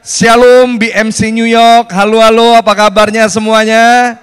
Shalom BMC New York. Halo halo, apa kabarnya semuanya?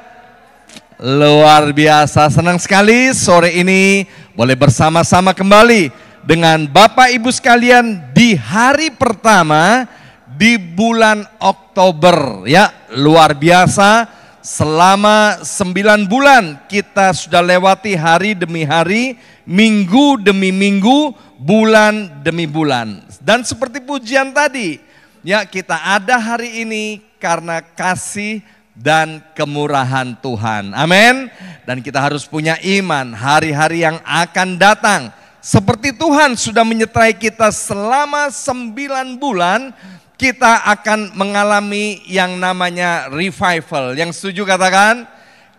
Luar biasa, senang sekali sore ini boleh bersama-sama kembali dengan Bapak Ibu sekalian di hari pertama di bulan Oktober. Ya, luar biasa. Selama sembilan bulan kita sudah lewati hari demi hari, minggu demi minggu, bulan demi bulan. Dan seperti pujian tadi, Ya kita ada hari ini karena kasih dan kemurahan Tuhan. Amin. Dan kita harus punya iman hari-hari yang akan datang. Seperti Tuhan sudah menyertai kita selama sembilan bulan, kita akan mengalami yang namanya revival. Yang setuju katakan,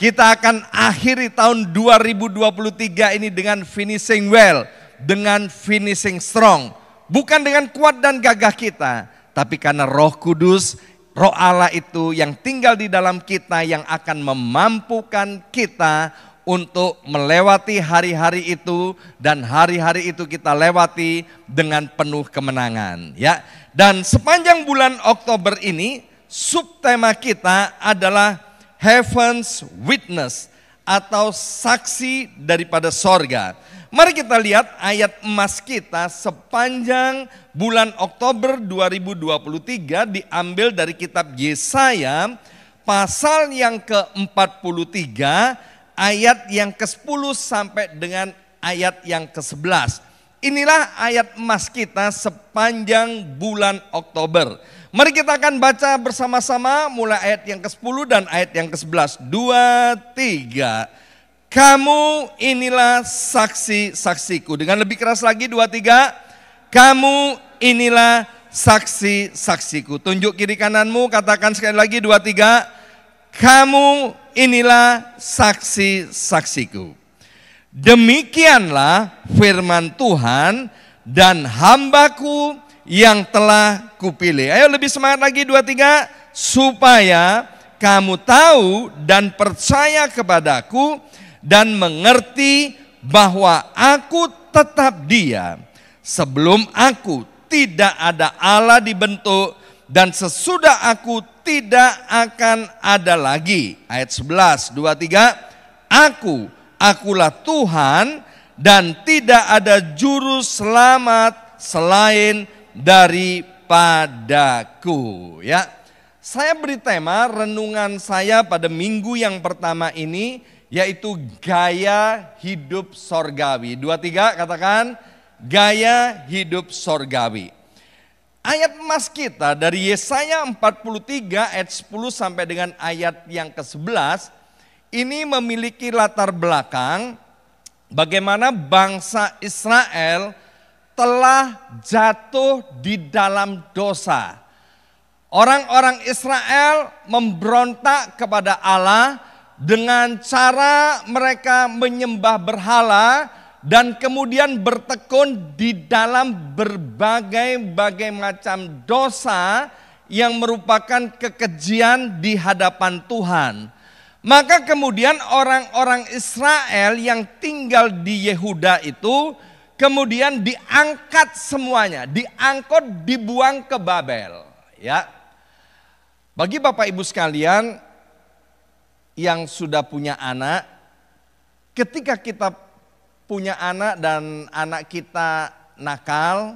kita akan akhiri tahun 2023 ini dengan finishing well, dengan finishing strong. Bukan dengan kuat dan gagah kita, tapi karena Roh Kudus, Roh Allah itu yang tinggal di dalam kita yang akan memampukan kita untuk melewati hari-hari itu dan hari-hari itu kita lewati dengan penuh kemenangan, ya. Dan sepanjang bulan Oktober ini subtema kita adalah Heaven's Witness atau saksi daripada sorga. Mari kita lihat ayat emas kita sepanjang bulan Oktober 2023 diambil dari kitab Yesaya pasal yang ke-43 ayat yang ke-10 sampai dengan ayat yang ke-11. Inilah ayat emas kita sepanjang bulan Oktober. Mari kita akan baca bersama-sama mulai ayat yang ke-10 dan ayat yang ke-11. Dua, tiga. Kamu inilah saksi-saksiku. Dengan lebih keras lagi, dua, tiga. Kamu inilah saksi-saksiku. Tunjuk kiri kananmu, katakan sekali lagi, dua, tiga. Kamu inilah saksi-saksiku. Demikianlah firman Tuhan dan hambaku yang telah kupilih. Ayo lebih semangat lagi, dua, tiga. Supaya kamu tahu dan percaya kepadaku, dan mengerti bahwa aku tetap dia sebelum aku tidak ada Allah dibentuk dan sesudah aku tidak akan ada lagi. Ayat 11, tiga Aku, akulah Tuhan dan tidak ada juru selamat selain daripadaku. Ya, saya beri tema renungan saya pada minggu yang pertama ini yaitu gaya hidup sorgawi. Dua tiga katakan gaya hidup sorgawi. Ayat emas kita dari Yesaya 43 ayat 10 sampai dengan ayat yang ke-11 ini memiliki latar belakang bagaimana bangsa Israel telah jatuh di dalam dosa. Orang-orang Israel memberontak kepada Allah, dengan cara mereka menyembah berhala dan kemudian bertekun di dalam berbagai-bagai macam dosa yang merupakan kekejian di hadapan Tuhan. Maka kemudian orang-orang Israel yang tinggal di Yehuda itu kemudian diangkat semuanya, diangkut dibuang ke Babel, ya. Bagi Bapak Ibu sekalian, yang sudah punya anak, ketika kita punya anak dan anak kita nakal,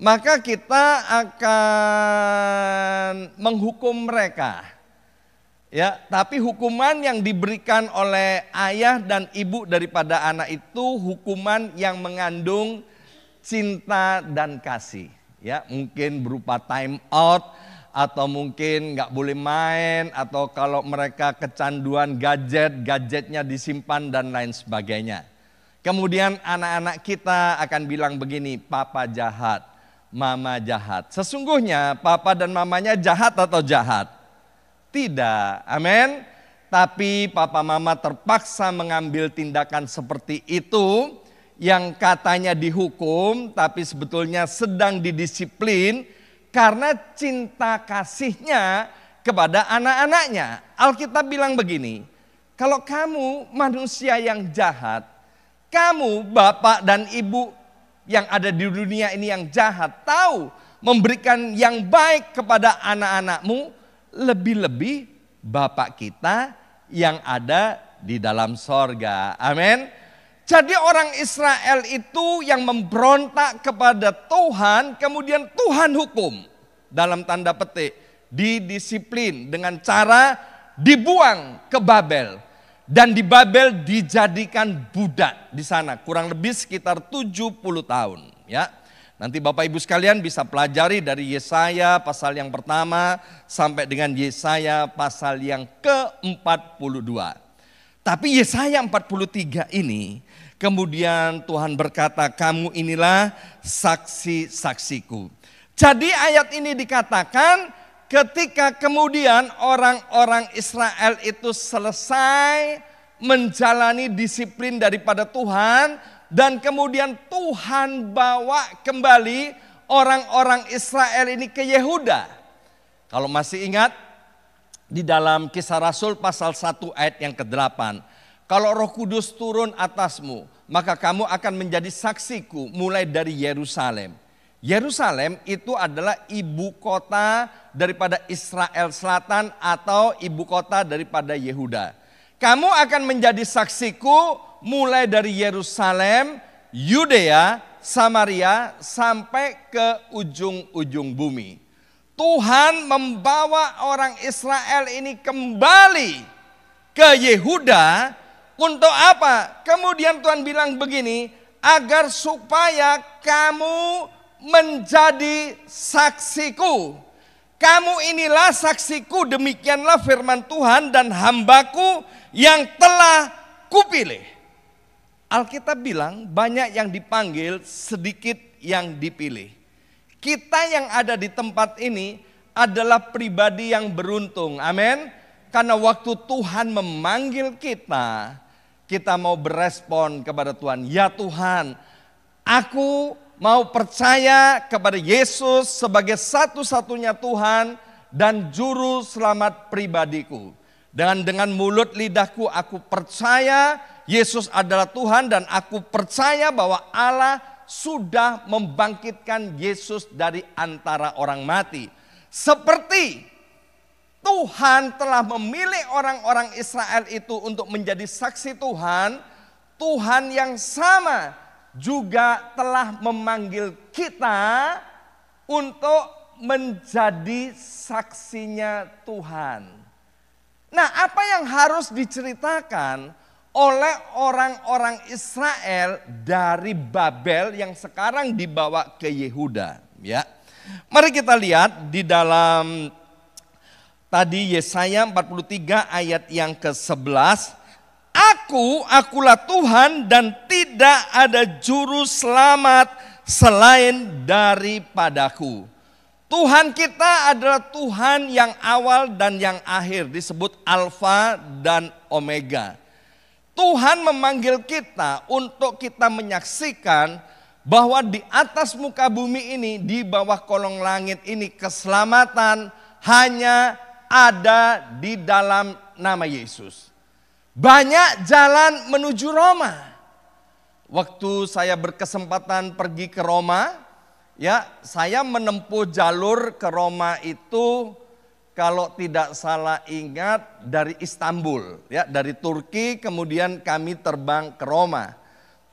maka kita akan menghukum mereka. Ya, tapi hukuman yang diberikan oleh ayah dan ibu daripada anak itu hukuman yang mengandung cinta dan kasih. Ya, mungkin berupa time out, atau mungkin nggak boleh main, atau kalau mereka kecanduan gadget, gadgetnya disimpan dan lain sebagainya. Kemudian anak-anak kita akan bilang begini, papa jahat, mama jahat. Sesungguhnya papa dan mamanya jahat atau jahat? Tidak, amin. Tapi papa mama terpaksa mengambil tindakan seperti itu yang katanya dihukum tapi sebetulnya sedang didisiplin karena cinta kasihnya kepada anak-anaknya. Alkitab bilang begini, kalau kamu manusia yang jahat, kamu bapak dan ibu yang ada di dunia ini yang jahat tahu memberikan yang baik kepada anak-anakmu, lebih-lebih bapak kita yang ada di dalam sorga. Amin. Jadi orang Israel itu yang memberontak kepada Tuhan, kemudian Tuhan hukum dalam tanda petik, didisiplin dengan cara dibuang ke Babel dan di Babel dijadikan budak di sana kurang lebih sekitar 70 tahun ya. Nanti Bapak Ibu sekalian bisa pelajari dari Yesaya pasal yang pertama sampai dengan Yesaya pasal yang ke-42. Tapi Yesaya 43 ini Kemudian Tuhan berkata, "Kamu inilah saksi-saksiku." Jadi ayat ini dikatakan ketika kemudian orang-orang Israel itu selesai menjalani disiplin daripada Tuhan dan kemudian Tuhan bawa kembali orang-orang Israel ini ke Yehuda. Kalau masih ingat di dalam Kisah Rasul pasal 1 ayat yang ke-8 kalau Roh Kudus turun atasmu, maka kamu akan menjadi saksiku mulai dari Yerusalem. Yerusalem itu adalah ibu kota daripada Israel Selatan atau ibu kota daripada Yehuda. Kamu akan menjadi saksiku mulai dari Yerusalem, Yudea, Samaria sampai ke ujung-ujung bumi. Tuhan membawa orang Israel ini kembali ke Yehuda untuk apa? Kemudian Tuhan bilang begini, agar supaya kamu menjadi saksiku. Kamu inilah saksiku, demikianlah firman Tuhan dan hambaku yang telah kupilih. Alkitab bilang banyak yang dipanggil, sedikit yang dipilih. Kita yang ada di tempat ini adalah pribadi yang beruntung. Amin. Karena waktu Tuhan memanggil kita, kita mau berespon kepada Tuhan. Ya Tuhan, aku mau percaya kepada Yesus sebagai satu-satunya Tuhan dan juru selamat pribadiku. Dan dengan mulut lidahku aku percaya Yesus adalah Tuhan dan aku percaya bahwa Allah sudah membangkitkan Yesus dari antara orang mati. Seperti Tuhan telah memilih orang-orang Israel itu untuk menjadi saksi Tuhan, Tuhan yang sama juga telah memanggil kita untuk menjadi saksinya Tuhan. Nah, apa yang harus diceritakan oleh orang-orang Israel dari Babel yang sekarang dibawa ke Yehuda, ya. Mari kita lihat di dalam Tadi Yesaya 43 ayat yang ke-11, Aku, akulah Tuhan dan tidak ada juru selamat selain daripadaku. Tuhan kita adalah Tuhan yang awal dan yang akhir, disebut Alfa dan Omega. Tuhan memanggil kita untuk kita menyaksikan bahwa di atas muka bumi ini, di bawah kolong langit ini, keselamatan hanya ada di dalam nama Yesus. Banyak jalan menuju Roma. Waktu saya berkesempatan pergi ke Roma, ya, saya menempuh jalur ke Roma itu kalau tidak salah ingat dari Istanbul, ya, dari Turki kemudian kami terbang ke Roma.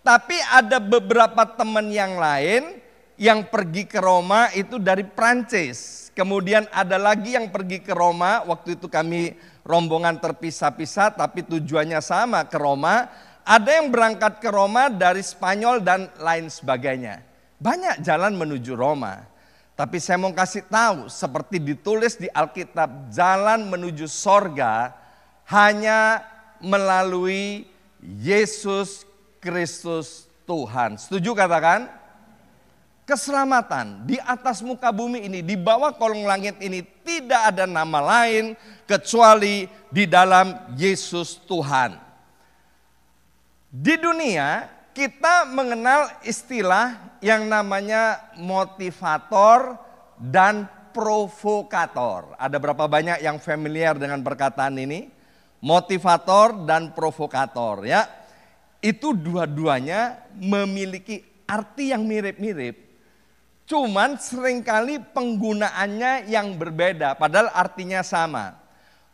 Tapi ada beberapa teman yang lain yang pergi ke Roma itu dari Prancis. Kemudian ada lagi yang pergi ke Roma, waktu itu kami rombongan terpisah-pisah tapi tujuannya sama ke Roma. Ada yang berangkat ke Roma dari Spanyol dan lain sebagainya. Banyak jalan menuju Roma. Tapi saya mau kasih tahu seperti ditulis di Alkitab, jalan menuju sorga hanya melalui Yesus Kristus Tuhan. Setuju katakan? keselamatan di atas muka bumi ini, di bawah kolong langit ini tidak ada nama lain kecuali di dalam Yesus Tuhan. Di dunia kita mengenal istilah yang namanya motivator dan provokator. Ada berapa banyak yang familiar dengan perkataan ini? Motivator dan provokator ya. Itu dua-duanya memiliki arti yang mirip-mirip Cuman seringkali penggunaannya yang berbeda, padahal artinya sama.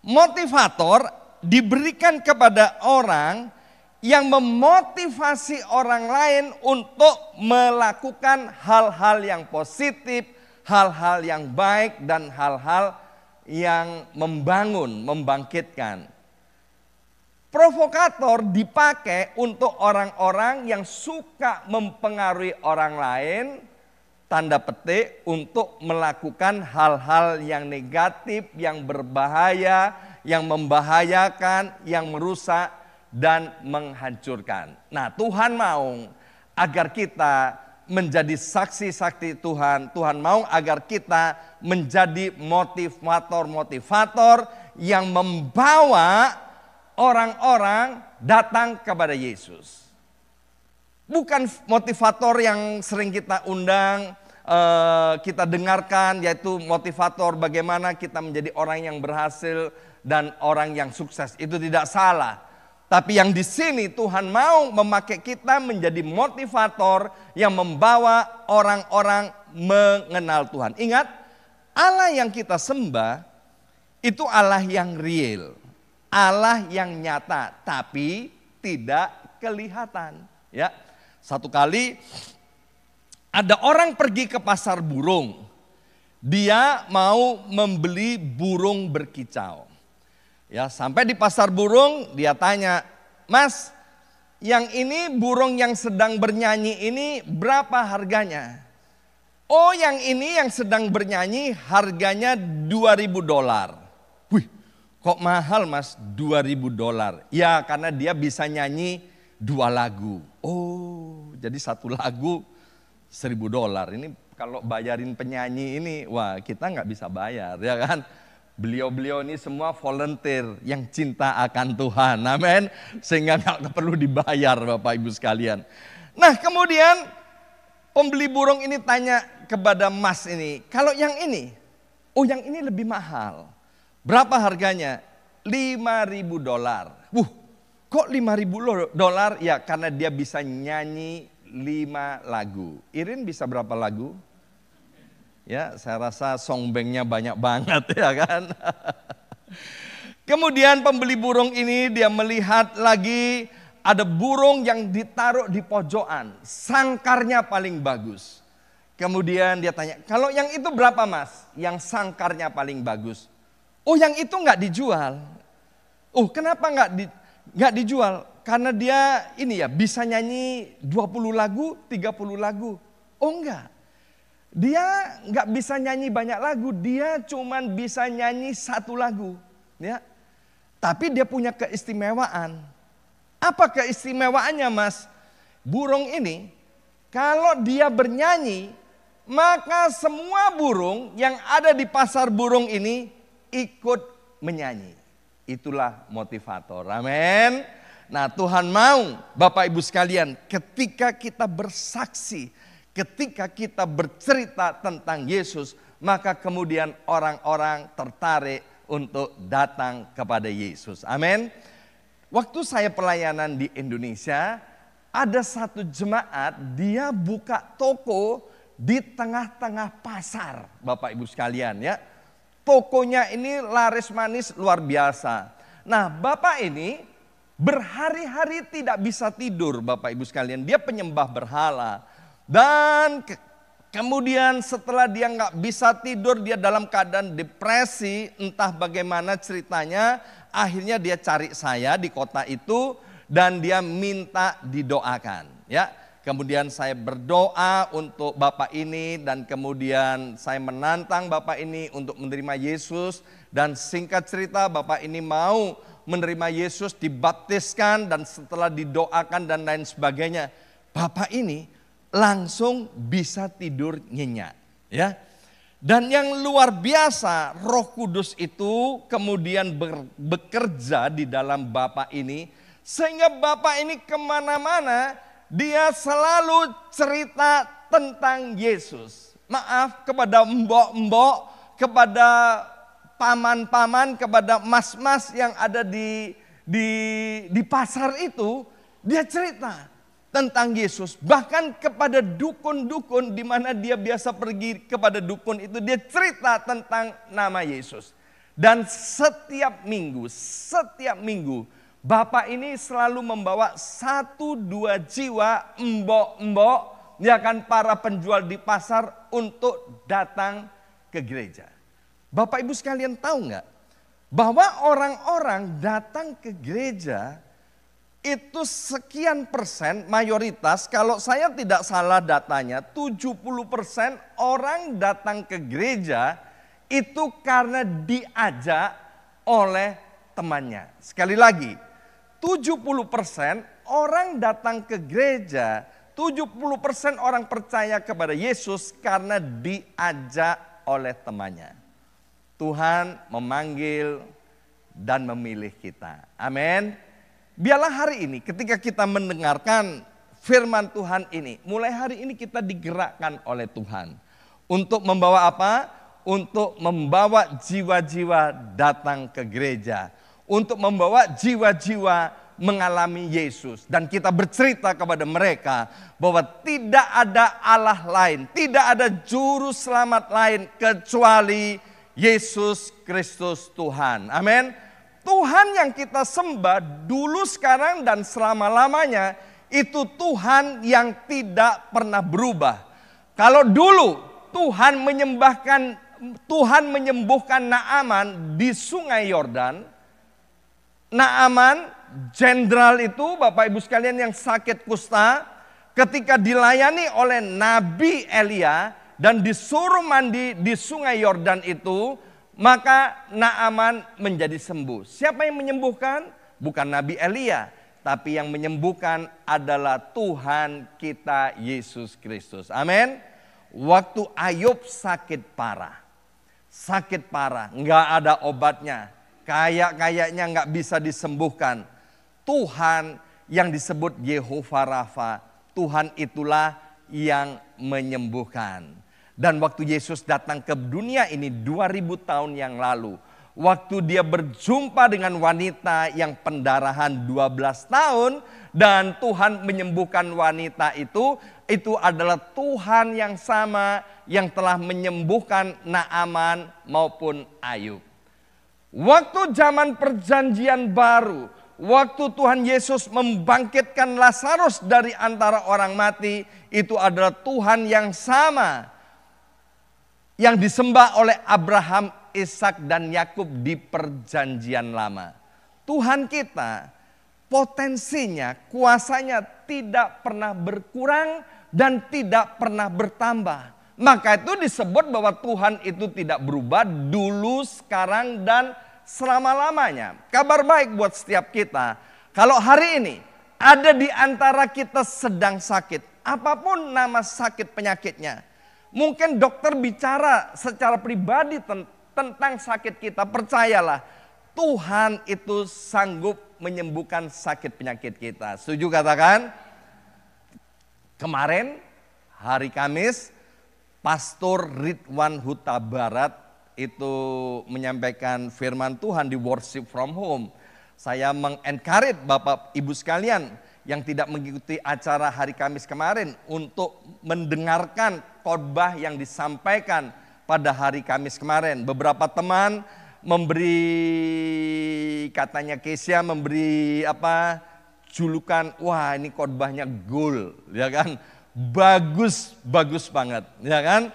Motivator diberikan kepada orang yang memotivasi orang lain untuk melakukan hal-hal yang positif, hal-hal yang baik, dan hal-hal yang membangun, membangkitkan. Provokator dipakai untuk orang-orang yang suka mempengaruhi orang lain, tanda petik untuk melakukan hal-hal yang negatif, yang berbahaya, yang membahayakan, yang merusak dan menghancurkan. Nah, Tuhan mau agar kita menjadi saksi-saksi Tuhan. Tuhan mau agar kita menjadi motivator-motivator yang membawa orang-orang datang kepada Yesus. Bukan motivator yang sering kita undang, eh, kita dengarkan yaitu motivator bagaimana kita menjadi orang yang berhasil dan orang yang sukses. Itu tidak salah. Tapi yang di sini Tuhan mau memakai kita menjadi motivator yang membawa orang-orang mengenal Tuhan. Ingat, Allah yang kita sembah itu Allah yang real. Allah yang nyata tapi tidak kelihatan, ya. Satu kali ada orang pergi ke pasar burung. Dia mau membeli burung berkicau. Ya, sampai di pasar burung dia tanya, "Mas, yang ini burung yang sedang bernyanyi ini berapa harganya?" Oh, yang ini yang sedang bernyanyi harganya 2000 dolar. Wih, kok mahal Mas 2000 dolar? Ya, karena dia bisa nyanyi dua lagu. Oh, jadi satu lagu seribu dolar. Ini kalau bayarin penyanyi ini, wah kita nggak bisa bayar, ya kan? Beliau-beliau ini semua volunteer yang cinta akan Tuhan, amin. Sehingga nggak perlu dibayar Bapak Ibu sekalian. Nah kemudian pembeli burung ini tanya kepada mas ini, kalau yang ini, oh yang ini lebih mahal. Berapa harganya? 5000 dolar. Wuh, Kok 5000 dolar? Ya karena dia bisa nyanyi lima lagu. Irin bisa berapa lagu? Ya, saya rasa songbengnya banyak banget ya kan. Kemudian pembeli burung ini dia melihat lagi ada burung yang ditaruh di pojokan, sangkarnya paling bagus. Kemudian dia tanya, kalau yang itu berapa mas? Yang sangkarnya paling bagus. Oh yang itu nggak dijual. Oh kenapa nggak di, nggak dijual karena dia ini ya bisa nyanyi 20 lagu, 30 lagu. Oh enggak. Dia nggak bisa nyanyi banyak lagu, dia cuman bisa nyanyi satu lagu, ya. Tapi dia punya keistimewaan. Apa keistimewaannya, Mas? Burung ini kalau dia bernyanyi, maka semua burung yang ada di pasar burung ini ikut menyanyi. Itulah motivator. Amin. Nah, Tuhan mau Bapak Ibu sekalian, ketika kita bersaksi, ketika kita bercerita tentang Yesus, maka kemudian orang-orang tertarik untuk datang kepada Yesus. Amin. Waktu saya pelayanan di Indonesia, ada satu jemaat dia buka toko di tengah-tengah pasar, Bapak Ibu sekalian ya Tokonya ini laris manis luar biasa. Nah bapak ini berhari-hari tidak bisa tidur bapak ibu sekalian. Dia penyembah berhala. Dan ke kemudian setelah dia nggak bisa tidur dia dalam keadaan depresi. Entah bagaimana ceritanya akhirnya dia cari saya di kota itu. Dan dia minta didoakan ya. Kemudian saya berdoa untuk Bapak ini dan kemudian saya menantang Bapak ini untuk menerima Yesus dan singkat cerita Bapak ini mau menerima Yesus dibaptiskan dan setelah didoakan dan lain sebagainya Bapak ini langsung bisa tidur nyenyak ya. Dan yang luar biasa Roh Kudus itu kemudian bekerja di dalam Bapak ini sehingga Bapak ini kemana-mana dia selalu cerita tentang Yesus. Maaf kepada mbok-mbok, kepada paman-paman, kepada mas-mas yang ada di di di pasar itu, dia cerita tentang Yesus. Bahkan kepada dukun-dukun di mana dia biasa pergi kepada dukun itu dia cerita tentang nama Yesus. Dan setiap minggu, setiap minggu Bapak ini selalu membawa satu dua jiwa embok-embok ya kan para penjual di pasar untuk datang ke gereja. Bapak Ibu sekalian tahu nggak bahwa orang-orang datang ke gereja itu sekian persen mayoritas kalau saya tidak salah datanya 70 persen orang datang ke gereja itu karena diajak oleh temannya. Sekali lagi, 70% orang datang ke gereja, 70% orang percaya kepada Yesus karena diajak oleh temannya. Tuhan memanggil dan memilih kita. Amin. Biarlah hari ini ketika kita mendengarkan firman Tuhan ini, mulai hari ini kita digerakkan oleh Tuhan untuk membawa apa? Untuk membawa jiwa-jiwa datang ke gereja untuk membawa jiwa-jiwa mengalami Yesus dan kita bercerita kepada mereka bahwa tidak ada Allah lain, tidak ada juru selamat lain kecuali Yesus Kristus Tuhan. Amin. Tuhan yang kita sembah dulu, sekarang dan selama-lamanya itu Tuhan yang tidak pernah berubah. Kalau dulu Tuhan menyembahkan Tuhan menyembuhkan Naaman di Sungai Yordan, Naaman, jenderal itu Bapak Ibu sekalian yang sakit kusta, ketika dilayani oleh Nabi Elia dan disuruh mandi di sungai Yordan itu, maka Naaman menjadi sembuh. Siapa yang menyembuhkan? Bukan Nabi Elia, tapi yang menyembuhkan adalah Tuhan kita Yesus Kristus. Amin. Waktu Ayub sakit parah, sakit parah, nggak ada obatnya, kayak-kayaknya nggak bisa disembuhkan. Tuhan yang disebut Yehova Rafa, Tuhan itulah yang menyembuhkan. Dan waktu Yesus datang ke dunia ini 2000 tahun yang lalu, waktu dia berjumpa dengan wanita yang pendarahan 12 tahun dan Tuhan menyembuhkan wanita itu, itu adalah Tuhan yang sama yang telah menyembuhkan Naaman maupun Ayub. Waktu zaman perjanjian baru, waktu Tuhan Yesus membangkitkan Lazarus dari antara orang mati, itu adalah Tuhan yang sama yang disembah oleh Abraham, Ishak dan Yakub di perjanjian lama. Tuhan kita potensinya, kuasanya tidak pernah berkurang dan tidak pernah bertambah. Maka itu disebut bahwa Tuhan itu tidak berubah dulu, sekarang, dan selama-lamanya. Kabar baik buat setiap kita. Kalau hari ini ada di antara kita sedang sakit, apapun nama sakit penyakitnya. Mungkin dokter bicara secara pribadi tentang sakit kita, percayalah Tuhan itu sanggup menyembuhkan sakit penyakit kita. Setuju katakan? Kemarin hari Kamis Pastor Ridwan Huta Barat itu menyampaikan firman Tuhan di worship from home. Saya mengencourage Bapak Ibu sekalian yang tidak mengikuti acara hari Kamis kemarin untuk mendengarkan khotbah yang disampaikan pada hari Kamis kemarin. Beberapa teman memberi katanya Kesia memberi apa julukan wah ini khotbahnya gol ya kan bagus bagus banget ya kan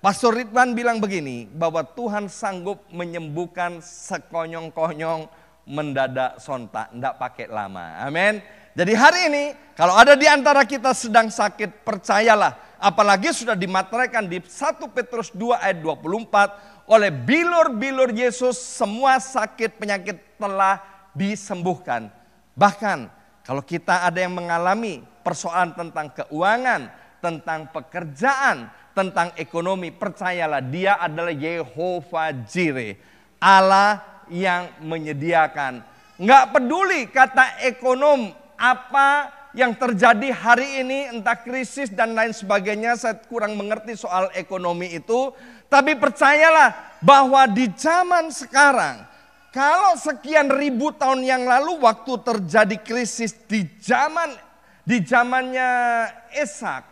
Pastor Ridwan bilang begini, bahwa Tuhan sanggup menyembuhkan sekonyong-konyong mendadak sontak, tidak pakai lama. Amin. Jadi hari ini kalau ada di antara kita sedang sakit, percayalah. Apalagi sudah dimateraikan di 1 Petrus 2 ayat 24 oleh bilur-bilur Yesus semua sakit penyakit telah disembuhkan. Bahkan kalau kita ada yang mengalami persoalan tentang keuangan, tentang pekerjaan, tentang ekonomi, percayalah dia adalah Yehova Jireh, Allah yang menyediakan. Nggak peduli kata ekonom apa yang terjadi hari ini entah krisis dan lain sebagainya saya kurang mengerti soal ekonomi itu tapi percayalah bahwa di zaman sekarang kalau sekian ribu tahun yang lalu waktu terjadi krisis di zaman di zamannya Esak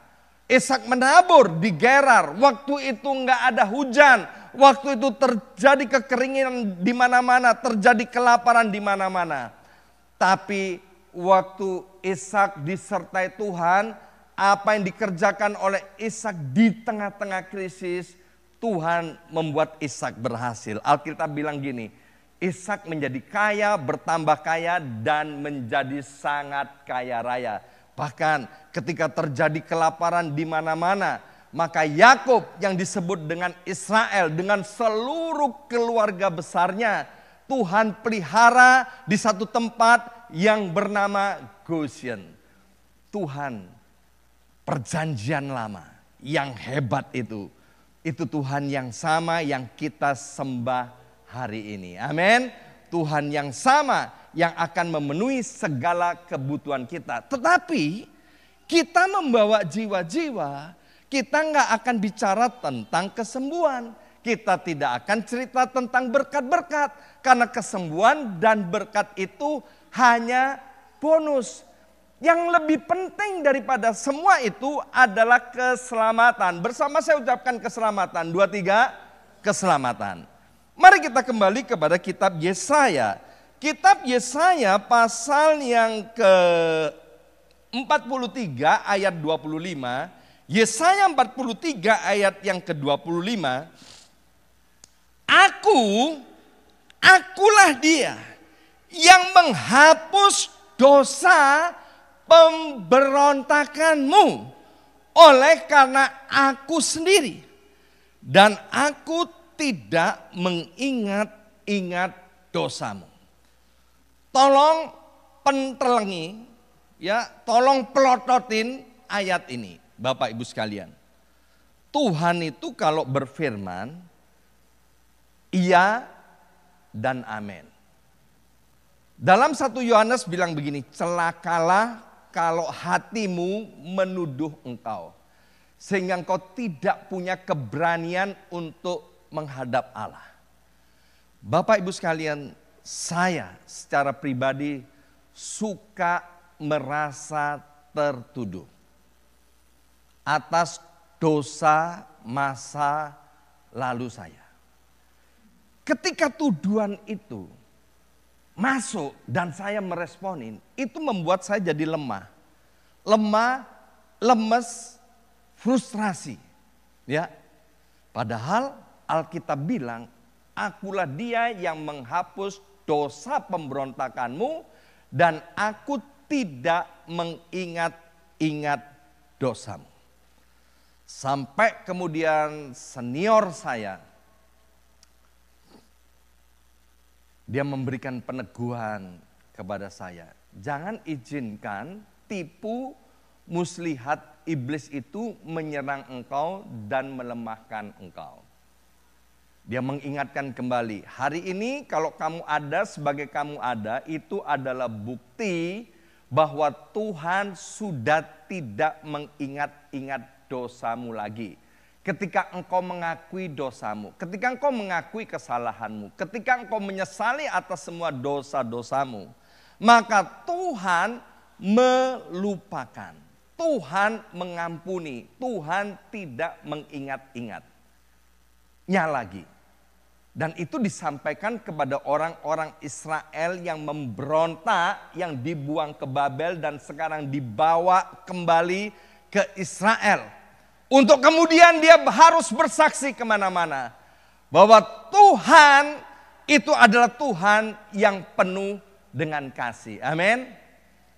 Ishak menabur di Gerar. Waktu itu nggak ada hujan. Waktu itu terjadi kekeringan di mana-mana, terjadi kelaparan di mana-mana. Tapi waktu Ishak disertai Tuhan, apa yang dikerjakan oleh Ishak di tengah-tengah krisis, Tuhan membuat Ishak berhasil. Alkitab bilang gini, Ishak menjadi kaya, bertambah kaya dan menjadi sangat kaya raya Bahkan ketika terjadi kelaparan di mana-mana, maka Yakub yang disebut dengan Israel dengan seluruh keluarga besarnya Tuhan pelihara di satu tempat yang bernama Goshen. Tuhan perjanjian lama yang hebat itu. Itu Tuhan yang sama yang kita sembah hari ini. Amin. Tuhan yang sama yang akan memenuhi segala kebutuhan kita. Tetapi kita membawa jiwa-jiwa, kita nggak akan bicara tentang kesembuhan. Kita tidak akan cerita tentang berkat-berkat. Karena kesembuhan dan berkat itu hanya bonus. Yang lebih penting daripada semua itu adalah keselamatan. Bersama saya ucapkan keselamatan. Dua, tiga, keselamatan. Mari kita kembali kepada kitab Yesaya. Kitab Yesaya pasal yang ke 43 ayat 25, Yesaya 43 ayat yang ke-25, aku akulah dia yang menghapus dosa pemberontakanmu oleh karena aku sendiri dan aku tidak mengingat-ingat dosamu tolong pentelengi, ya, tolong pelototin ayat ini, Bapak Ibu sekalian. Tuhan itu kalau berfirman, iya dan amin. Dalam satu Yohanes bilang begini, celakalah kalau hatimu menuduh engkau. Sehingga engkau tidak punya keberanian untuk menghadap Allah. Bapak ibu sekalian saya secara pribadi suka merasa tertuduh atas dosa masa lalu saya. Ketika tuduhan itu masuk dan saya meresponin, itu membuat saya jadi lemah. Lemah, lemes, frustrasi. Ya. Padahal Alkitab bilang, akulah dia yang menghapus dosa pemberontakanmu dan aku tidak mengingat-ingat dosamu. Sampai kemudian senior saya dia memberikan peneguhan kepada saya. Jangan izinkan tipu muslihat iblis itu menyerang engkau dan melemahkan engkau. Dia mengingatkan kembali, hari ini kalau kamu ada sebagai kamu ada, itu adalah bukti bahwa Tuhan sudah tidak mengingat-ingat dosamu lagi. Ketika engkau mengakui dosamu, ketika engkau mengakui kesalahanmu, ketika engkau menyesali atas semua dosa-dosamu, maka Tuhan melupakan, Tuhan mengampuni, Tuhan tidak mengingat-ingatnya lagi. Dan itu disampaikan kepada orang-orang Israel yang memberontak, yang dibuang ke Babel dan sekarang dibawa kembali ke Israel. Untuk kemudian dia harus bersaksi kemana-mana. Bahwa Tuhan itu adalah Tuhan yang penuh dengan kasih. Amin.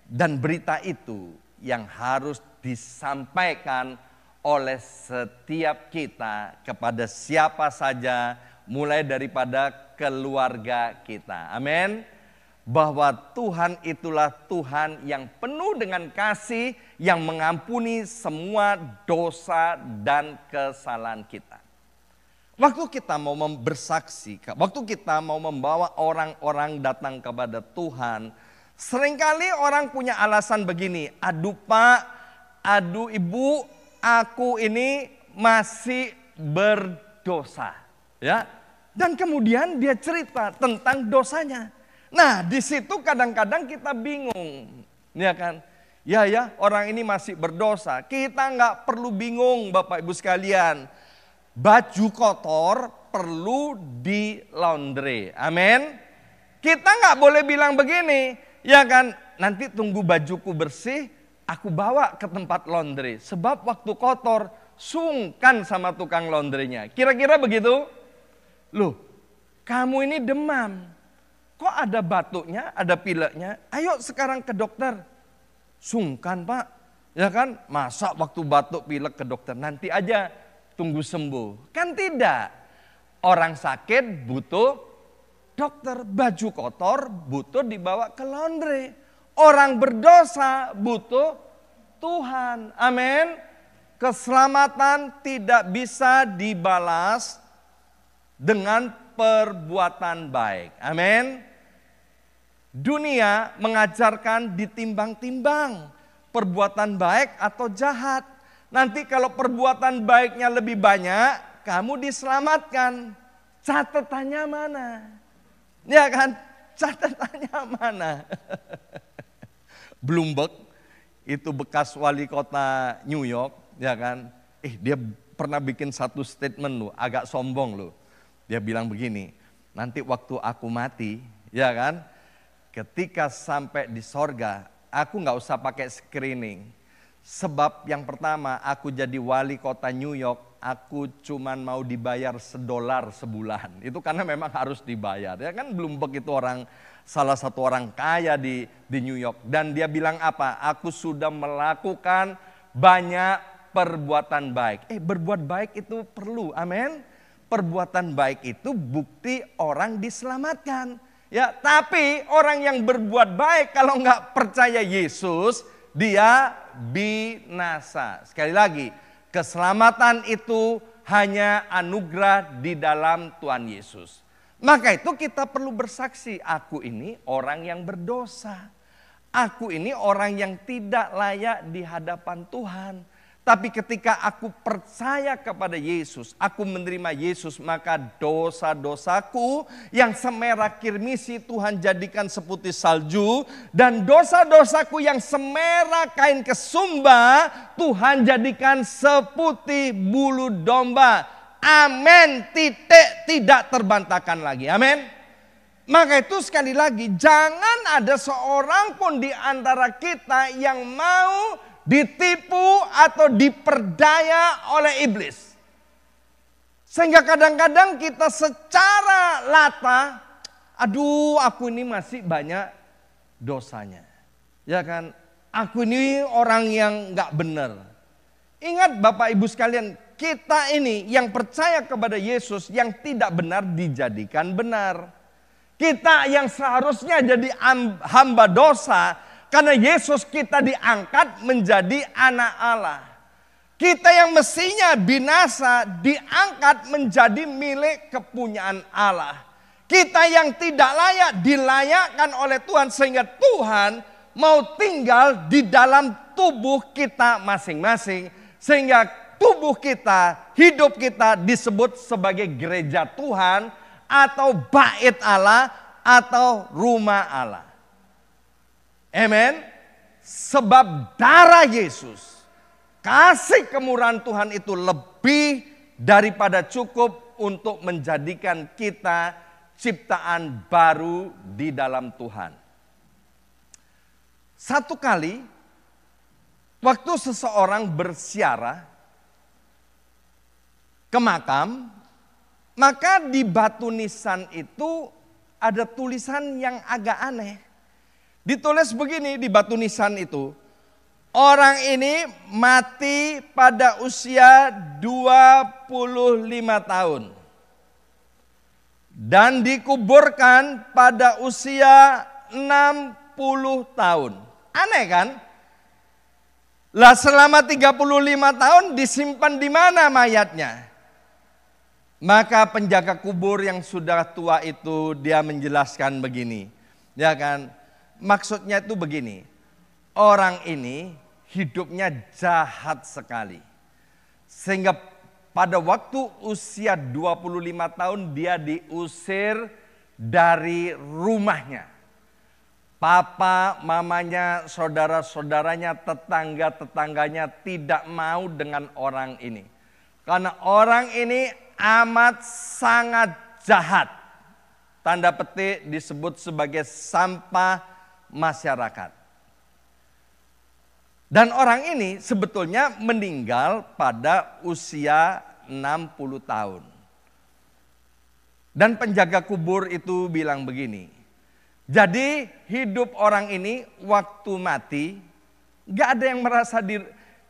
Dan berita itu yang harus disampaikan oleh setiap kita kepada siapa saja mulai daripada keluarga kita. Amin. Bahwa Tuhan itulah Tuhan yang penuh dengan kasih yang mengampuni semua dosa dan kesalahan kita. Waktu kita mau bersaksi, waktu kita mau membawa orang-orang datang kepada Tuhan, seringkali orang punya alasan begini, aduh pak, aduh ibu, aku ini masih berdosa. Ya, dan kemudian dia cerita tentang dosanya. Nah, di situ kadang-kadang kita bingung, ya kan? Ya ya, orang ini masih berdosa. Kita nggak perlu bingung, Bapak Ibu sekalian. Baju kotor perlu di laundry. Amin. Kita nggak boleh bilang begini, ya kan? Nanti tunggu bajuku bersih, aku bawa ke tempat laundry. Sebab waktu kotor, sungkan sama tukang laundrynya. Kira-kira begitu? Loh, kamu ini demam. Kok ada batuknya, ada pileknya? Ayo sekarang ke dokter. Sungkan pak, ya kan? Masa waktu batuk pilek ke dokter, nanti aja tunggu sembuh. Kan tidak. Orang sakit butuh dokter, baju kotor butuh dibawa ke laundry. Orang berdosa butuh Tuhan. Amin. Keselamatan tidak bisa dibalas dengan perbuatan baik. Amin. Dunia mengajarkan ditimbang-timbang perbuatan baik atau jahat. Nanti kalau perbuatan baiknya lebih banyak, kamu diselamatkan. Catatannya mana? Ya kan? Catatannya mana? Bloomberg itu bekas wali kota New York, ya kan? Eh dia pernah bikin satu statement loh, agak sombong loh. Dia bilang begini, nanti waktu aku mati, ya kan? Ketika sampai di sorga, aku nggak usah pakai screening. Sebab yang pertama, aku jadi wali kota New York, aku cuman mau dibayar sedolar sebulan. Itu karena memang harus dibayar. Ya kan belum begitu orang salah satu orang kaya di di New York dan dia bilang apa? Aku sudah melakukan banyak perbuatan baik. Eh berbuat baik itu perlu. Amin perbuatan baik itu bukti orang diselamatkan. Ya, tapi orang yang berbuat baik kalau nggak percaya Yesus, dia binasa. Sekali lagi, keselamatan itu hanya anugerah di dalam Tuhan Yesus. Maka itu kita perlu bersaksi, aku ini orang yang berdosa. Aku ini orang yang tidak layak di hadapan Tuhan. Tapi ketika aku percaya kepada Yesus, aku menerima Yesus, maka dosa-dosaku yang semerah kirmisi Tuhan jadikan seputih salju. Dan dosa-dosaku yang semerah kain kesumba Tuhan jadikan seputih bulu domba. Amin, titik tidak terbantahkan lagi. Amin. Maka itu sekali lagi jangan ada seorang pun di antara kita yang mau ditipu atau diperdaya oleh iblis. Sehingga kadang-kadang kita secara lata, aduh aku ini masih banyak dosanya. Ya kan, aku ini orang yang gak benar. Ingat Bapak Ibu sekalian, kita ini yang percaya kepada Yesus yang tidak benar dijadikan benar. Kita yang seharusnya jadi hamba dosa karena Yesus kita diangkat menjadi anak Allah. Kita yang mestinya binasa diangkat menjadi milik kepunyaan Allah. Kita yang tidak layak dilayakkan oleh Tuhan sehingga Tuhan mau tinggal di dalam tubuh kita masing-masing. Sehingga tubuh kita, hidup kita disebut sebagai gereja Tuhan atau bait Allah atau rumah Allah. Amen. Sebab darah Yesus, kasih kemurahan Tuhan itu lebih daripada cukup untuk menjadikan kita ciptaan baru di dalam Tuhan. Satu kali, waktu seseorang bersiarah ke makam, maka di batu nisan itu ada tulisan yang agak aneh Ditulis begini di batu nisan itu. Orang ini mati pada usia 25 tahun. Dan dikuburkan pada usia 60 tahun. Aneh kan? Lah selama 35 tahun disimpan di mana mayatnya? Maka penjaga kubur yang sudah tua itu dia menjelaskan begini. Ya kan? Maksudnya itu begini, orang ini hidupnya jahat sekali. Sehingga pada waktu usia 25 tahun dia diusir dari rumahnya. Papa, mamanya, saudara-saudaranya, tetangga-tetangganya tidak mau dengan orang ini. Karena orang ini amat sangat jahat. Tanda petik disebut sebagai sampah masyarakat. Dan orang ini sebetulnya meninggal pada usia 60 tahun. Dan penjaga kubur itu bilang begini, jadi hidup orang ini waktu mati nggak ada yang merasa di,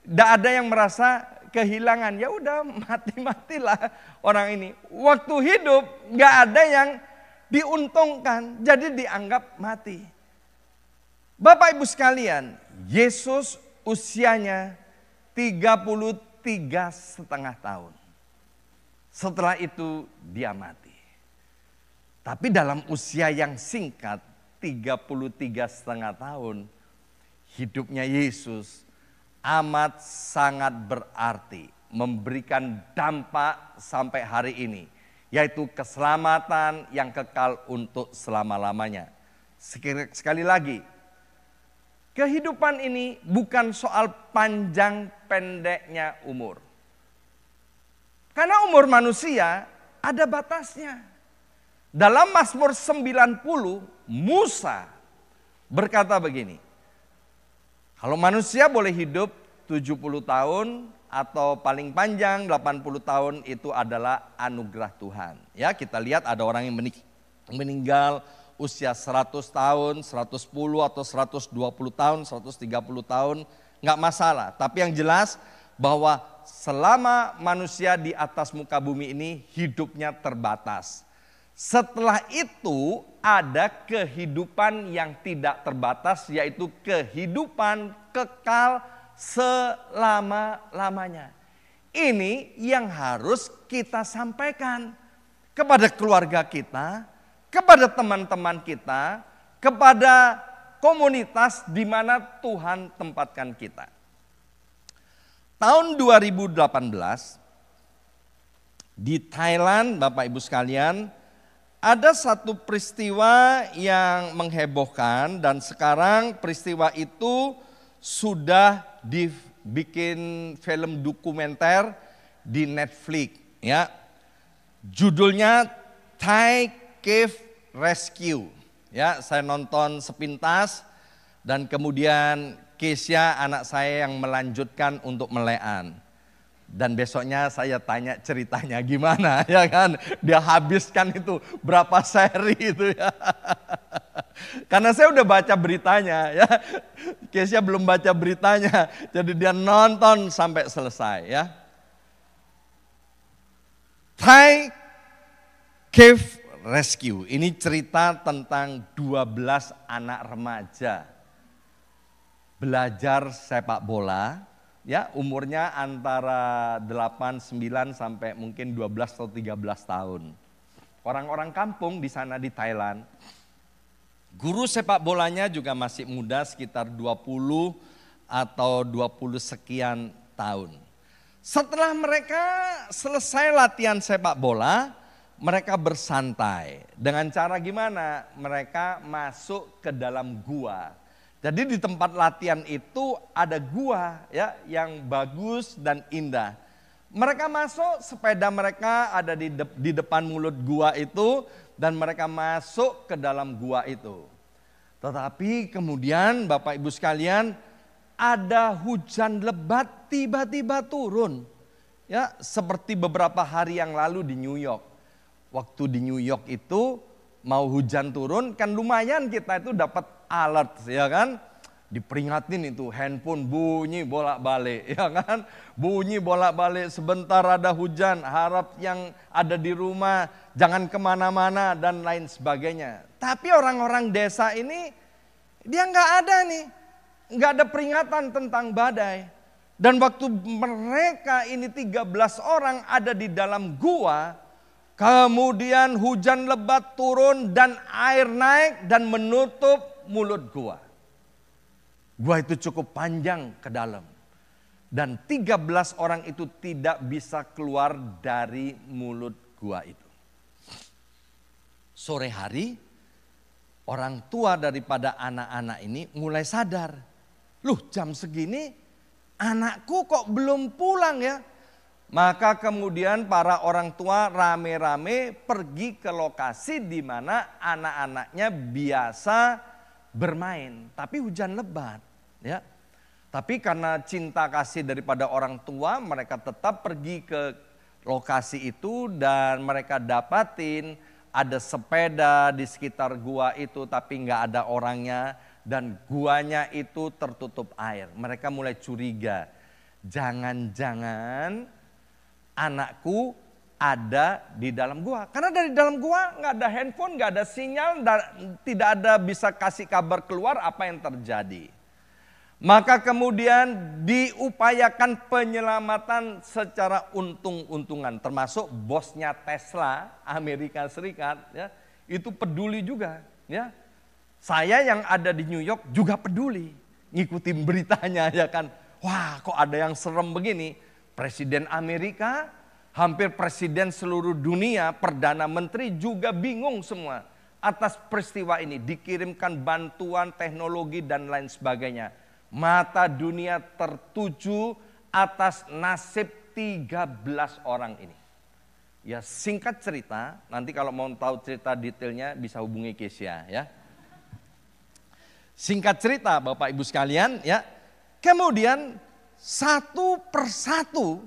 nggak ada yang merasa kehilangan. Ya udah mati matilah orang ini. Waktu hidup nggak ada yang diuntungkan, jadi dianggap mati. Bapak Ibu sekalian, Yesus usianya 33 setengah tahun. Setelah itu dia mati. Tapi dalam usia yang singkat, 33 setengah tahun, hidupnya Yesus amat sangat berarti. Memberikan dampak sampai hari ini. Yaitu keselamatan yang kekal untuk selama-lamanya. Sekali lagi, Kehidupan ini bukan soal panjang pendeknya umur. Karena umur manusia ada batasnya. Dalam Mazmur 90 Musa berkata begini. Kalau manusia boleh hidup 70 tahun atau paling panjang 80 tahun itu adalah anugerah Tuhan. Ya, kita lihat ada orang yang meninggal usia 100 tahun, 110 atau 120 tahun, 130 tahun, nggak masalah. Tapi yang jelas bahwa selama manusia di atas muka bumi ini hidupnya terbatas. Setelah itu ada kehidupan yang tidak terbatas yaitu kehidupan kekal selama-lamanya. Ini yang harus kita sampaikan kepada keluarga kita, kepada teman-teman kita, kepada komunitas di mana Tuhan tempatkan kita. Tahun 2018 di Thailand, Bapak Ibu sekalian, ada satu peristiwa yang menghebohkan dan sekarang peristiwa itu sudah dibikin film dokumenter di Netflix ya. Judulnya Thai Cave Rescue. Ya, saya nonton sepintas dan kemudian Kesia anak saya yang melanjutkan untuk melean. Dan besoknya saya tanya ceritanya gimana ya kan. Dia habiskan itu berapa seri itu ya. Karena saya udah baca beritanya ya. Kesia belum baca beritanya. Jadi dia nonton sampai selesai ya. Thai Cave Rescue. Ini cerita tentang 12 anak remaja belajar sepak bola ya umurnya antara 8, 9 sampai mungkin 12 atau 13 tahun. Orang-orang kampung di sana di Thailand. Guru sepak bolanya juga masih muda sekitar 20 atau 20 sekian tahun. Setelah mereka selesai latihan sepak bola, mereka bersantai. Dengan cara gimana? Mereka masuk ke dalam gua. Jadi di tempat latihan itu ada gua ya yang bagus dan indah. Mereka masuk, sepeda mereka ada di, de di depan mulut gua itu dan mereka masuk ke dalam gua itu. Tetapi kemudian Bapak Ibu sekalian ada hujan lebat tiba-tiba turun. Ya, seperti beberapa hari yang lalu di New York waktu di New York itu mau hujan turun kan lumayan kita itu dapat alert ya kan diperingatin itu handphone bunyi bolak-balik ya kan bunyi bolak-balik sebentar ada hujan harap yang ada di rumah jangan kemana-mana dan lain sebagainya tapi orang-orang desa ini dia nggak ada nih nggak ada peringatan tentang badai dan waktu mereka ini 13 orang ada di dalam gua Kemudian hujan lebat turun dan air naik dan menutup mulut gua. Gua itu cukup panjang ke dalam. Dan 13 orang itu tidak bisa keluar dari mulut gua itu. Sore hari orang tua daripada anak-anak ini mulai sadar. Loh jam segini anakku kok belum pulang ya? Maka kemudian para orang tua rame-rame pergi ke lokasi di mana anak-anaknya biasa bermain, tapi hujan lebat, ya. Tapi karena cinta kasih daripada orang tua, mereka tetap pergi ke lokasi itu dan mereka dapatin ada sepeda di sekitar gua itu tapi nggak ada orangnya dan guanya itu tertutup air. Mereka mulai curiga. Jangan-jangan anakku ada di dalam gua. Karena dari dalam gua nggak ada handphone, nggak ada sinyal, tidak ada bisa kasih kabar keluar apa yang terjadi. Maka kemudian diupayakan penyelamatan secara untung-untungan, termasuk bosnya Tesla Amerika Serikat, ya, itu peduli juga. Ya, saya yang ada di New York juga peduli, ngikutin beritanya ya kan. Wah, kok ada yang serem begini? Presiden Amerika, hampir presiden seluruh dunia, perdana menteri juga bingung semua atas peristiwa ini. Dikirimkan bantuan teknologi dan lain sebagainya. Mata dunia tertuju atas nasib 13 orang ini. Ya singkat cerita, nanti kalau mau tahu cerita detailnya bisa hubungi Kesia ya. Singkat cerita Bapak Ibu sekalian ya. Kemudian satu persatu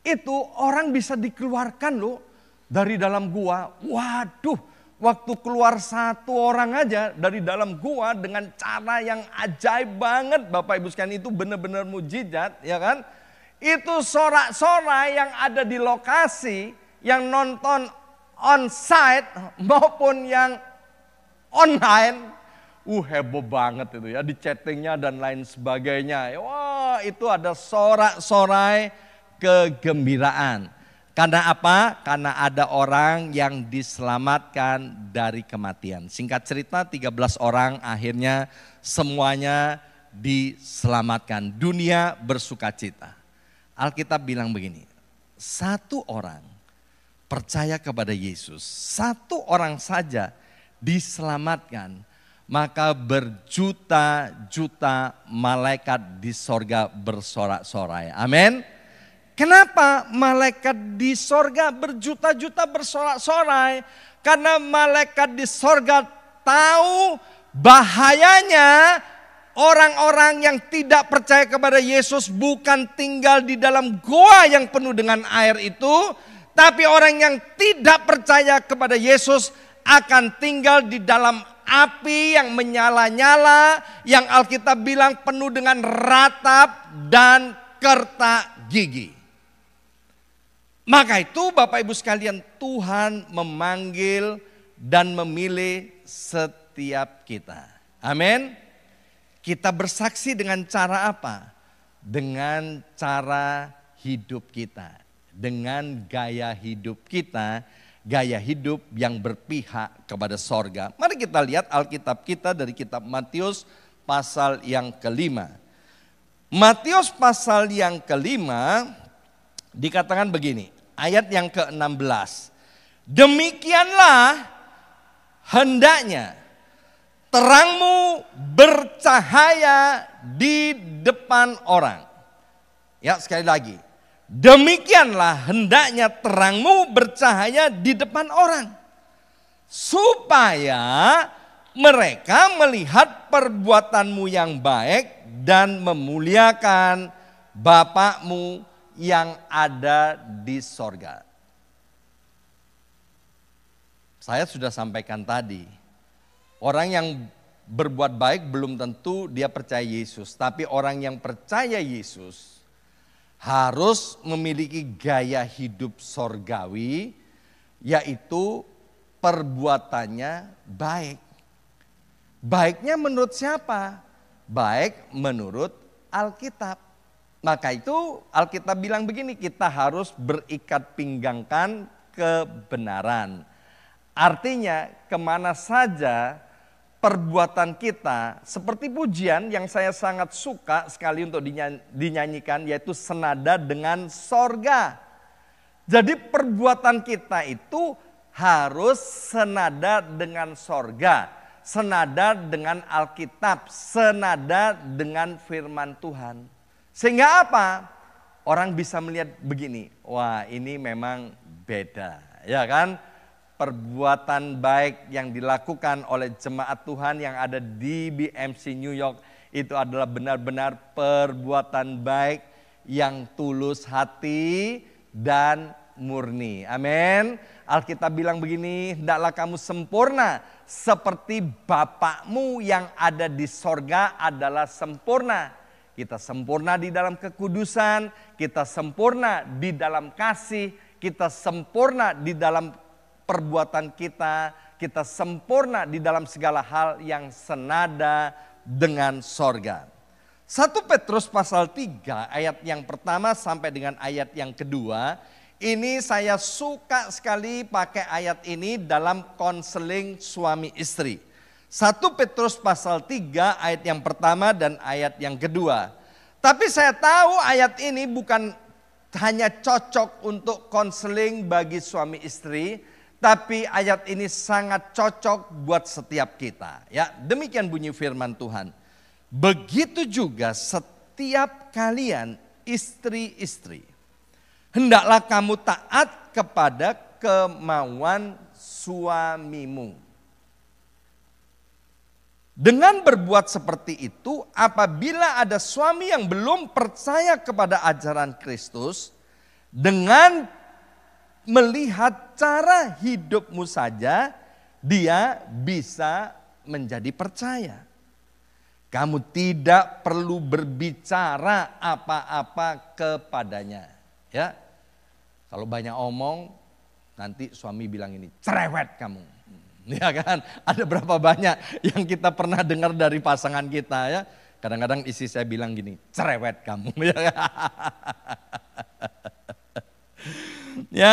itu orang bisa dikeluarkan loh dari dalam gua. Waduh, waktu keluar satu orang aja dari dalam gua dengan cara yang ajaib banget Bapak Ibu sekalian itu benar-benar mujizat ya kan. Itu sorak-sorai yang ada di lokasi yang nonton on site maupun yang online uh heboh banget itu ya di chattingnya dan lain sebagainya. Wah itu ada sorak-sorai kegembiraan. Karena apa? Karena ada orang yang diselamatkan dari kematian. Singkat cerita 13 orang akhirnya semuanya diselamatkan. Dunia bersuka cita. Alkitab bilang begini, satu orang percaya kepada Yesus, satu orang saja diselamatkan maka berjuta-juta malaikat di sorga bersorak-sorai. Amin. Kenapa malaikat di sorga berjuta-juta bersorak-sorai? Karena malaikat di sorga tahu bahayanya orang-orang yang tidak percaya kepada Yesus bukan tinggal di dalam goa yang penuh dengan air itu, tapi orang yang tidak percaya kepada Yesus akan tinggal di dalam api yang menyala-nyala yang Alkitab bilang penuh dengan ratap dan kerta gigi. Maka itu Bapak Ibu sekalian Tuhan memanggil dan memilih setiap kita. Amin. Kita bersaksi dengan cara apa? Dengan cara hidup kita, dengan gaya hidup kita gaya hidup yang berpihak kepada sorga. Mari kita lihat Alkitab kita dari kitab Matius pasal yang kelima. Matius pasal yang kelima dikatakan begini, ayat yang ke-16. Demikianlah hendaknya terangmu bercahaya di depan orang. Ya sekali lagi, Demikianlah hendaknya terangmu bercahaya di depan orang, supaya mereka melihat perbuatanmu yang baik dan memuliakan Bapakmu yang ada di sorga. Saya sudah sampaikan tadi, orang yang berbuat baik belum tentu dia percaya Yesus, tapi orang yang percaya Yesus harus memiliki gaya hidup sorgawi, yaitu perbuatannya baik. Baiknya menurut siapa? Baik menurut Alkitab. Maka itu Alkitab bilang begini, kita harus berikat pinggangkan kebenaran. Artinya kemana saja perbuatan kita seperti pujian yang saya sangat suka sekali untuk dinyanyikan yaitu senada dengan sorga. Jadi perbuatan kita itu harus senada dengan sorga, senada dengan Alkitab, senada dengan firman Tuhan. Sehingga apa? Orang bisa melihat begini, wah ini memang beda ya kan? perbuatan baik yang dilakukan oleh jemaat Tuhan yang ada di BMC New York itu adalah benar-benar perbuatan baik yang tulus hati dan murni. Amin. Alkitab bilang begini, hendaklah kamu sempurna seperti Bapakmu yang ada di sorga adalah sempurna. Kita sempurna di dalam kekudusan, kita sempurna di dalam kasih, kita sempurna di dalam perbuatan kita, kita sempurna di dalam segala hal yang senada dengan sorga. 1 Petrus pasal 3 ayat yang pertama sampai dengan ayat yang kedua. Ini saya suka sekali pakai ayat ini dalam konseling suami istri. 1 Petrus pasal 3 ayat yang pertama dan ayat yang kedua. Tapi saya tahu ayat ini bukan hanya cocok untuk konseling bagi suami istri, tapi ayat ini sangat cocok buat setiap kita. Ya, demikian bunyi firman Tuhan. Begitu juga setiap kalian istri-istri. Hendaklah kamu taat kepada kemauan suamimu. Dengan berbuat seperti itu, apabila ada suami yang belum percaya kepada ajaran Kristus, dengan melihat cara hidupmu saja, dia bisa menjadi percaya. Kamu tidak perlu berbicara apa-apa kepadanya, ya. Kalau banyak omong, nanti suami bilang ini cerewet kamu. Hmm, ya kan? Ada berapa banyak yang kita pernah dengar dari pasangan kita ya. Kadang-kadang isi saya bilang gini, cerewet kamu. ya, ya.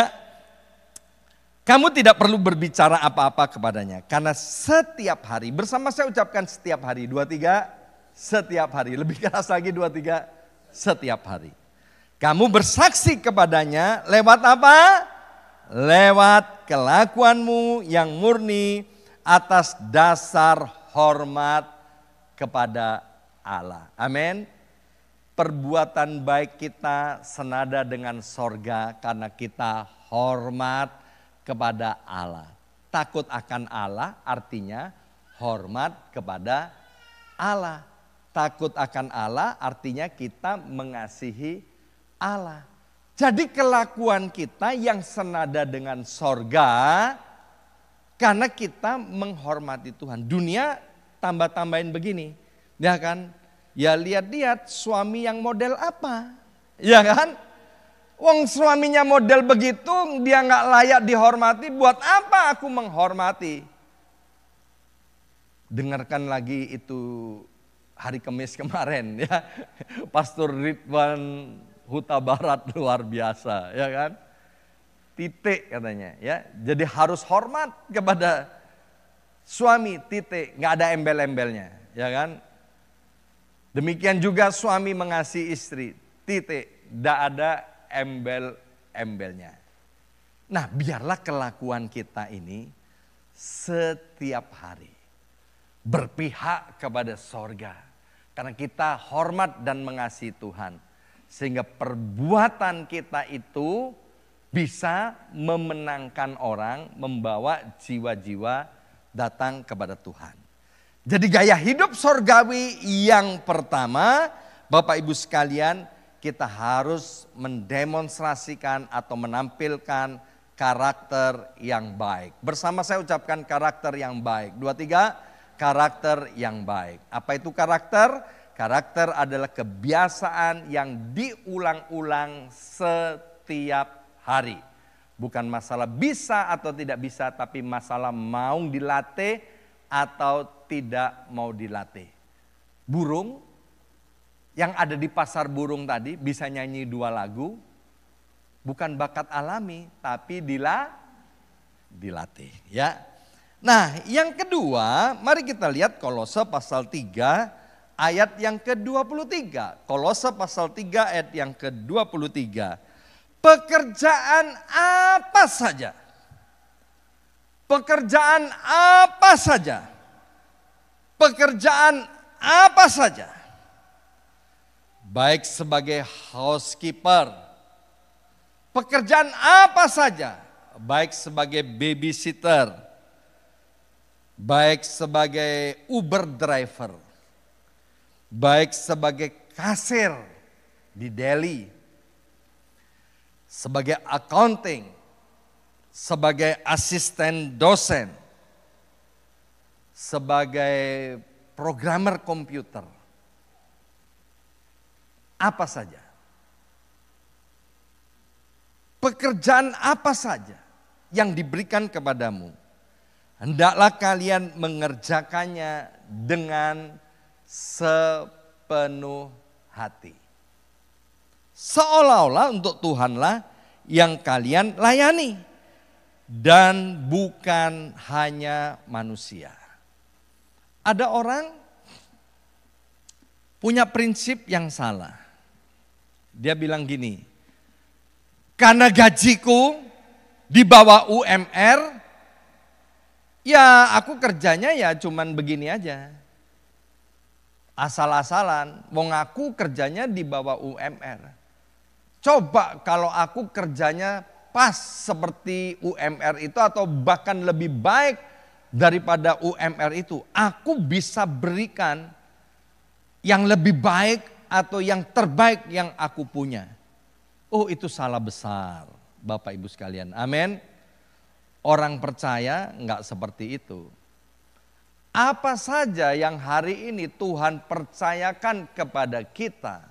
Kamu tidak perlu berbicara apa-apa kepadanya. Karena setiap hari, bersama saya ucapkan setiap hari. Dua, tiga, setiap hari. Lebih keras lagi dua, tiga, setiap hari. Kamu bersaksi kepadanya lewat apa? Lewat kelakuanmu yang murni atas dasar hormat kepada Allah. Amin perbuatan baik kita senada dengan sorga karena kita hormat kepada Allah. Takut akan Allah artinya hormat kepada Allah. Takut akan Allah artinya kita mengasihi Allah. Jadi kelakuan kita yang senada dengan sorga karena kita menghormati Tuhan. Dunia tambah-tambahin begini. Ya kan? Ya lihat-lihat suami yang model apa. Ya kan? Wong suaminya model begitu, dia nggak layak dihormati. Buat apa aku menghormati? Dengarkan lagi itu hari Kamis kemarin ya. Pastor Ridwan Huta Barat luar biasa ya kan. Titik katanya ya. Jadi harus hormat kepada suami titik. nggak ada embel-embelnya ya kan. Demikian juga suami mengasihi istri titik. Tidak ada embel-embelnya. Nah, biarlah kelakuan kita ini setiap hari berpihak kepada sorga. Karena kita hormat dan mengasihi Tuhan. Sehingga perbuatan kita itu bisa memenangkan orang, membawa jiwa-jiwa datang kepada Tuhan. Jadi gaya hidup sorgawi yang pertama, Bapak Ibu sekalian, kita harus mendemonstrasikan atau menampilkan karakter yang baik. Bersama saya ucapkan karakter yang baik. Dua tiga, karakter yang baik. Apa itu karakter? Karakter adalah kebiasaan yang diulang-ulang setiap hari. Bukan masalah bisa atau tidak bisa, tapi masalah mau dilatih atau tidak mau dilatih. Burung yang ada di pasar burung tadi bisa nyanyi dua lagu, bukan bakat alami, tapi dila, dilatih. Ya, Nah yang kedua, mari kita lihat Kolose pasal 3 ayat yang ke-23. Kolose pasal 3 ayat yang ke-23. Pekerjaan apa saja? Pekerjaan apa saja? Pekerjaan apa saja? baik sebagai housekeeper, pekerjaan apa saja, baik sebagai babysitter, baik sebagai Uber driver, baik sebagai kasir di Delhi, sebagai accounting, sebagai asisten dosen, sebagai programmer komputer, apa saja. Pekerjaan apa saja yang diberikan kepadamu, hendaklah kalian mengerjakannya dengan sepenuh hati. Seolah-olah untuk Tuhanlah yang kalian layani dan bukan hanya manusia. Ada orang punya prinsip yang salah. Dia bilang gini, karena gajiku di bawah UMR, ya aku kerjanya ya cuman begini aja. Asal-asalan, mau ngaku kerjanya di bawah UMR. Coba kalau aku kerjanya pas seperti UMR itu atau bahkan lebih baik daripada UMR itu, aku bisa berikan yang lebih baik atau yang terbaik yang aku punya. Oh itu salah besar Bapak Ibu sekalian. Amin. Orang percaya nggak seperti itu. Apa saja yang hari ini Tuhan percayakan kepada kita,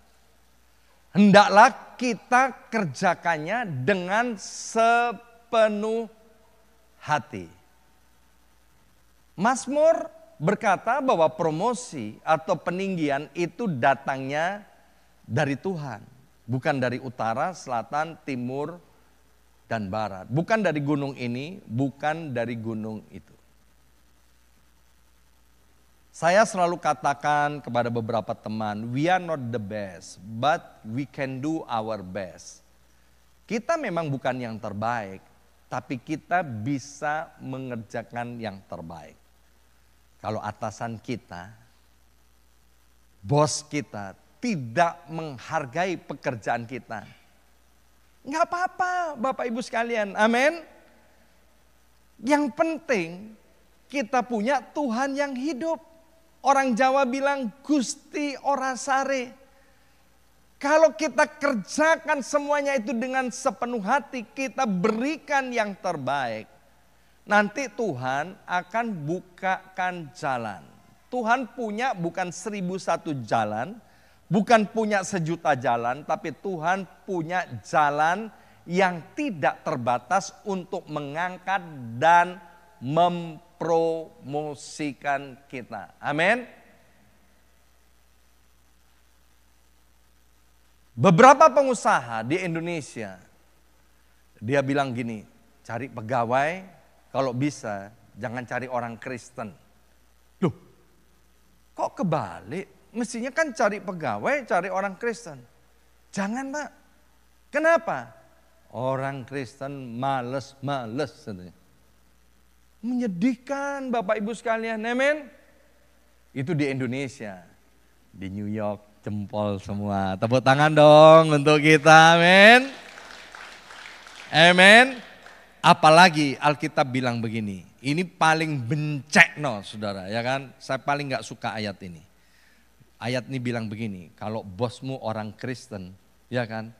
hendaklah kita kerjakannya dengan sepenuh hati. Mazmur berkata bahwa promosi atau peninggian itu datangnya dari Tuhan, bukan dari utara, selatan, timur, dan barat, bukan dari gunung ini, bukan dari gunung itu. Saya selalu katakan kepada beberapa teman, we are not the best, but we can do our best. Kita memang bukan yang terbaik, tapi kita bisa mengerjakan yang terbaik. Kalau atasan kita, bos kita tidak menghargai pekerjaan kita. Enggak apa-apa Bapak Ibu sekalian, amin. Yang penting kita punya Tuhan yang hidup. Orang Jawa bilang Gusti Orasare. Kalau kita kerjakan semuanya itu dengan sepenuh hati, kita berikan yang terbaik, Nanti Tuhan akan bukakan jalan. Tuhan punya bukan seribu satu jalan, bukan punya sejuta jalan, tapi Tuhan punya jalan yang tidak terbatas untuk mengangkat dan mempromosikan kita. Amin. Beberapa pengusaha di Indonesia, dia bilang gini, cari pegawai kalau bisa, jangan cari orang Kristen. Loh, kok kebalik? Mestinya kan cari pegawai, cari orang Kristen. Jangan pak. Kenapa? Orang Kristen males-males. Menyedihkan Bapak Ibu sekalian, amen. Itu di Indonesia, di New York, jempol semua. Tepuk tangan dong untuk kita, Amen? Amin. Apalagi Alkitab bilang begini, ini paling bencek no saudara ya kan. Saya paling nggak suka ayat ini. Ayat ini bilang begini, kalau bosmu orang Kristen ya kan.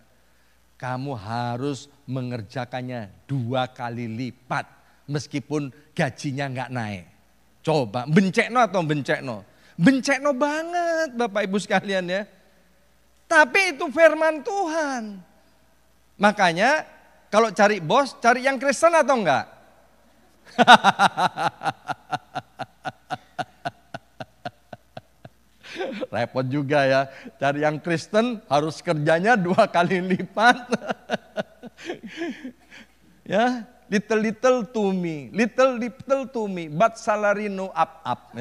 Kamu harus mengerjakannya dua kali lipat meskipun gajinya nggak naik. Coba bencek no atau bencek no? Bencek no banget Bapak Ibu sekalian ya. Tapi itu firman Tuhan. Makanya kalau cari bos, cari yang Kristen atau enggak? Repot juga ya, cari yang Kristen harus kerjanya dua kali lipat. ya, little little to me, little little to me, but salary no up up.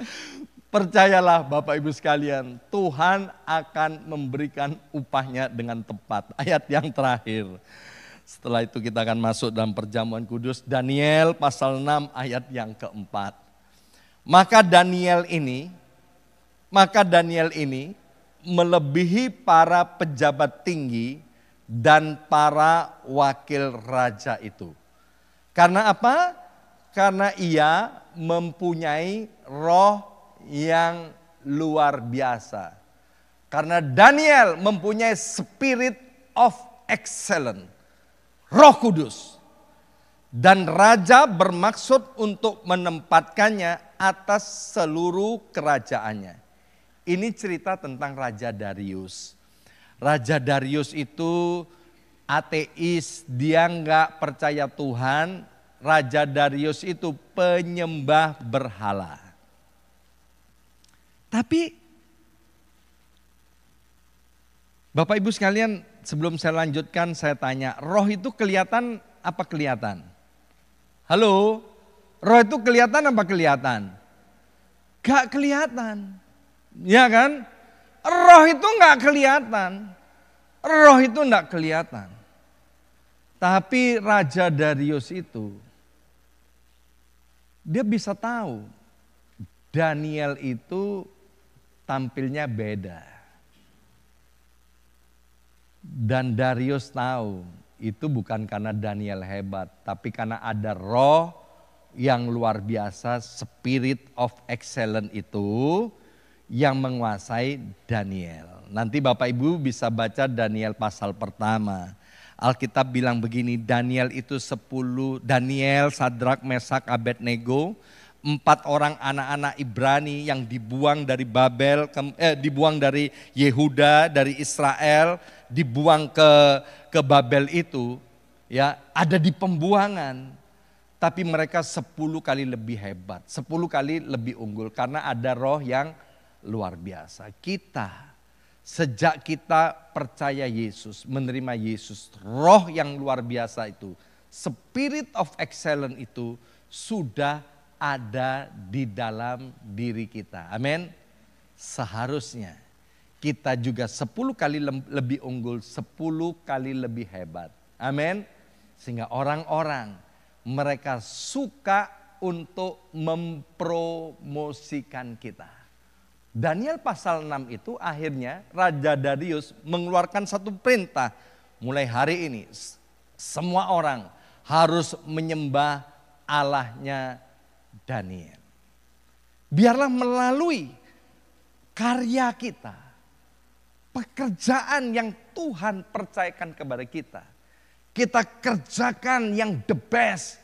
Ya. Percayalah Bapak Ibu sekalian, Tuhan akan memberikan upahnya dengan tepat. Ayat yang terakhir. Setelah itu kita akan masuk dalam perjamuan kudus Daniel pasal 6 ayat yang keempat. Maka Daniel ini, maka Daniel ini melebihi para pejabat tinggi dan para wakil raja itu. Karena apa? Karena ia mempunyai roh yang luar biasa. Karena Daniel mempunyai spirit of excellence, Roh Kudus. Dan raja bermaksud untuk menempatkannya atas seluruh kerajaannya. Ini cerita tentang Raja Darius. Raja Darius itu ateis, dia nggak percaya Tuhan. Raja Darius itu penyembah berhala. Tapi Bapak Ibu sekalian, sebelum saya lanjutkan saya tanya, roh itu kelihatan apa kelihatan? Halo? Roh itu kelihatan apa kelihatan? Gak kelihatan. Ya kan? Roh itu gak kelihatan. Roh itu gak kelihatan. Tapi Raja Darius itu, dia bisa tahu Daniel itu tampilnya beda. Dan Darius tahu itu bukan karena Daniel hebat, tapi karena ada roh yang luar biasa, spirit of excellence itu yang menguasai Daniel. Nanti Bapak Ibu bisa baca Daniel pasal pertama. Alkitab bilang begini, Daniel itu 10, Daniel, Sadrak, Mesak, Abednego, empat orang anak-anak Ibrani yang dibuang dari Babel, ke, eh, dibuang dari Yehuda, dari Israel, dibuang ke ke Babel itu, ya ada di pembuangan. Tapi mereka sepuluh kali lebih hebat, sepuluh kali lebih unggul karena ada roh yang luar biasa. Kita sejak kita percaya Yesus, menerima Yesus, roh yang luar biasa itu, spirit of excellence itu sudah ada di dalam diri kita. Amin. Seharusnya kita juga 10 kali lebih unggul, 10 kali lebih hebat. Amin. Sehingga orang-orang mereka suka untuk mempromosikan kita. Daniel pasal 6 itu akhirnya Raja Darius mengeluarkan satu perintah. Mulai hari ini semua orang harus menyembah Allahnya Daniel. Biarlah melalui karya kita, pekerjaan yang Tuhan percayakan kepada kita. Kita kerjakan yang the best,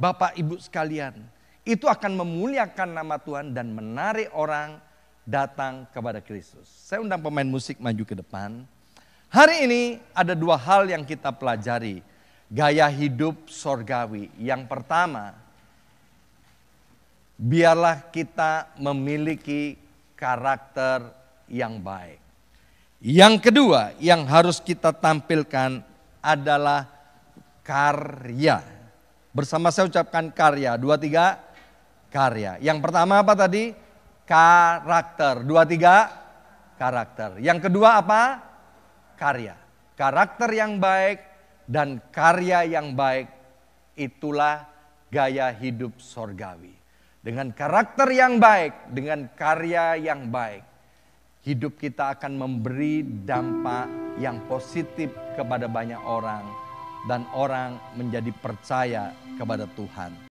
Bapak Ibu sekalian. Itu akan memuliakan nama Tuhan dan menarik orang datang kepada Kristus. Saya undang pemain musik maju ke depan. Hari ini ada dua hal yang kita pelajari. Gaya hidup sorgawi. Yang pertama, biarlah kita memiliki karakter yang baik. Yang kedua yang harus kita tampilkan adalah karya. Bersama saya ucapkan karya. Dua, tiga, karya. Yang pertama apa tadi? Karakter. Dua, tiga, karakter. Yang kedua apa? Karya. Karakter yang baik dan karya yang baik itulah gaya hidup sorgawi dengan karakter yang baik, dengan karya yang baik, hidup kita akan memberi dampak yang positif kepada banyak orang, dan orang menjadi percaya kepada Tuhan.